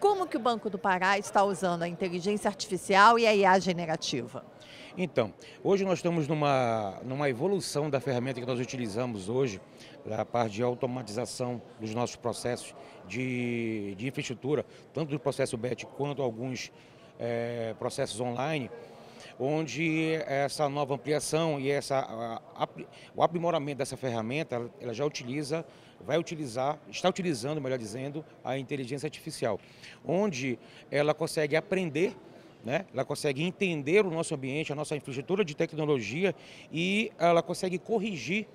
Como que o Banco do Pará está usando a inteligência artificial e a IA generativa? Então, hoje nós estamos numa, numa evolução da ferramenta que nós utilizamos hoje, da parte de automatização dos nossos processos de, de infraestrutura, tanto do processo BET quanto alguns é, processos online, onde essa nova ampliação e essa, a, a, o aprimoramento dessa ferramenta, ela, ela já utiliza, vai utilizar, está utilizando, melhor dizendo, a inteligência artificial, onde ela consegue aprender né? ela consegue entender o nosso ambiente, a nossa infraestrutura de tecnologia e ela consegue corrigir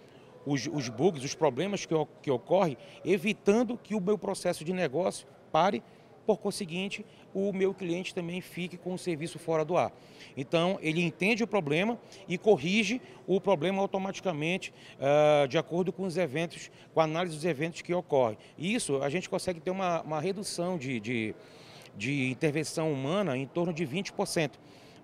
os, os bugs, os problemas que, que ocorrem, evitando que o meu processo de negócio pare por conseguinte, o meu cliente também fique com o serviço fora do ar. Então, ele entende o problema e corrige o problema automaticamente, uh, de acordo com os eventos, com a análise dos eventos que ocorrem. Isso, a gente consegue ter uma, uma redução de, de, de intervenção humana em torno de 20%.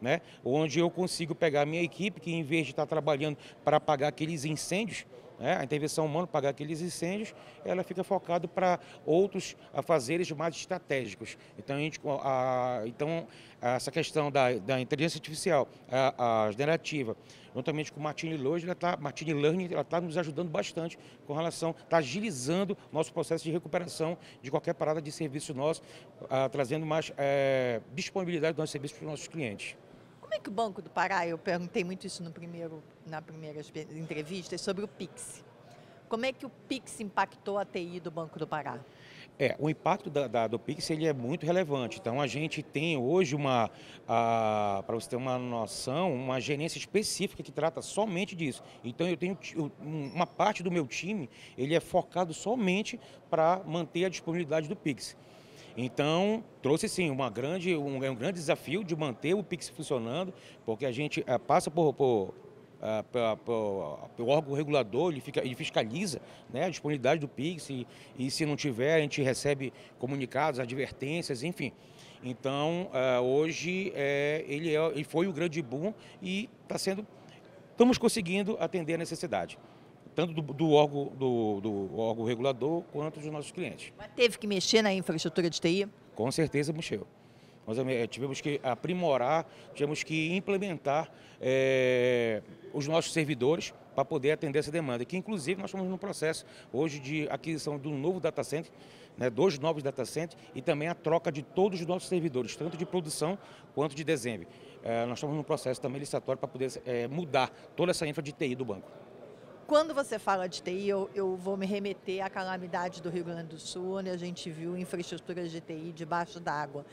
Né? Onde eu consigo pegar a minha equipe, que em vez de estar trabalhando para apagar aqueles incêndios, né? A intervenção humana para aqueles incêndios, ela fica focada para outros afazeres mais estratégicos. Então, a gente, a, então essa questão da, da inteligência artificial, a, a generativa, juntamente com o Martini ela está, Martini Learning, ela está tá nos ajudando bastante com relação, está agilizando nosso processo de recuperação de qualquer parada de serviço nosso, a, ah, trazendo mais é, disponibilidade do nosso serviço para os nossos clientes. Como é que o Banco do Pará, eu perguntei muito isso no primeiro, na primeira entrevista, é sobre o Pix. Como é que o Pix impactou a TI do Banco do Pará? É, o impacto da, da, do Pix ele é muito relevante. Então a gente tem hoje uma, para você ter uma noção, uma gerência específica que trata somente disso. Então eu tenho uma parte do meu time, ele é focado somente para manter a disponibilidade do Pix. Então, trouxe sim uma grande, um, é um grande desafio de manter o Pix funcionando, porque a gente é, passa por, por eh, o órgão regulador, ele, fica, ele fiscaliza né, a disponibilidade do PIX e, e, se não tiver, a gente recebe comunicados, advertências, enfim. Então, uh, hoje, é, ele, é, ele foi o grande boom e está sendo, estamos conseguindo atender a necessidade tanto do, do órgão, do, do, órgão regulador quanto dos nossos clientes. Mas teve que mexer na infraestrutura de TI? Com certeza mexeu. Nós eh, tivemos que aprimorar, tivemos que implementar é, os nossos servidores para poder atender essa demanda, que inclusive nós estamos no processo hoje de aquisição de um novo data center, né, dois novos data centers e também a troca de todos os nossos servidores, tanto de produção quanto de dezembro. É, eh, nós estamos no processo também licitatório para poder é, mudar toda essa infra de TI do banco. Quando você fala de TI, eu, eu vou me remeter à calamidade do Rio Grande do Sul, onde a gente viu infraestruturas de TI debaixo d'água.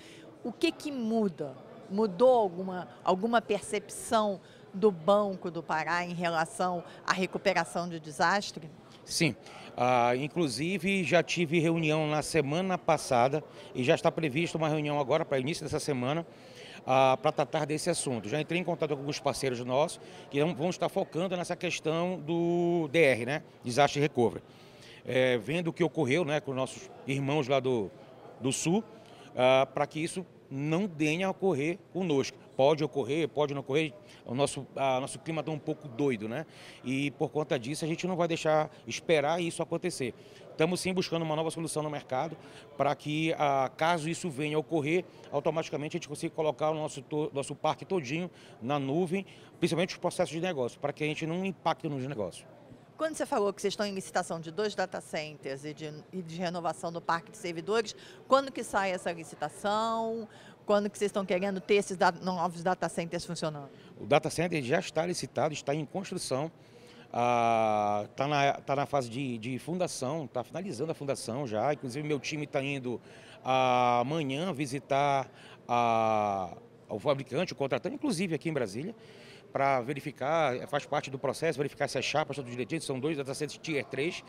O que, que muda? Mudou alguma, alguma percepção do Banco do Pará em relação à recuperação de desastre? Sim. Ah, inclusive, já tive reunião na semana passada e já está prevista uma reunião agora para início dessa semana ah, para tratar desse assunto. Já entrei em contato com alguns parceiros nossos que vão estar focando nessa questão do DR, né? Desastre Recovery. É, vendo o que ocorreu né, com nossos irmãos lá do, do Sul, ah, para que isso não venha a ocorrer conosco pode ocorrer, pode não ocorrer, o nosso, a, nosso clima está um pouco doido, né? E por conta disso a gente não vai deixar esperar isso acontecer. Estamos sim buscando uma nova solução no mercado para que, a, caso isso venha a ocorrer, automaticamente a gente consiga colocar o nosso, to, nosso parque todinho na nuvem, principalmente os processos de negócio, para que a gente não impacte nos negócios. Quando você falou que vocês estão em licitação de dois data centers e de, e de, renovação do parque de servidores, quando que sai essa licitação? Quando que vocês estão querendo ter esses novos data centers funcionando? O data center já está licitado, está em construção, está ah, tá na, tá na fase de, de fundação, está finalizando a fundação já. Inclusive, meu time está indo ah, amanhã visitar ah, o fabricante, o contratante, inclusive aqui em Brasília, para verificar, faz parte do processo, verificar se as chapas estão direitinho, são dois data centers Tier 3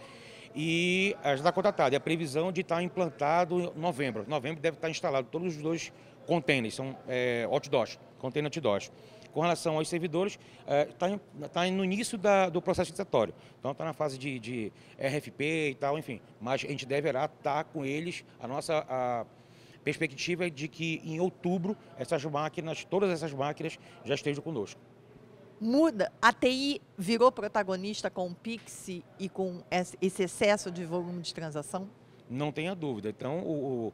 e já está contratado. E a previsão de estar tá implantado em novembro. Novembro deve estar tá instalado todos os dois containers, são é, outdoors, container outdoors. Com relação aos servidores, está é, tá, tá no início da, do processo licitatório. Então está na fase de, de, RFP e tal, enfim. Mas a gente deverá estar com eles, a nossa... A, perspectiva é de que em outubro essas máquinas, todas essas máquinas já estejam conosco muda. A TI virou protagonista com o Pix e com esse excesso de volume de transação? Não tenha dúvida. Então, o,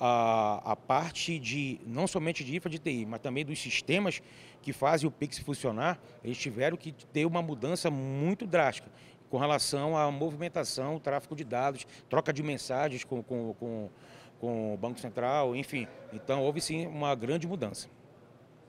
a, a, parte de, não somente de IFA de TI, mas também dos sistemas que fazem o Pix funcionar, eles tiveram que ter uma mudança muito drástica com relação à movimentação, tráfego de dados, troca de mensagens com, com, com, com o Banco Central, enfim. Então, houve sim uma grande mudança.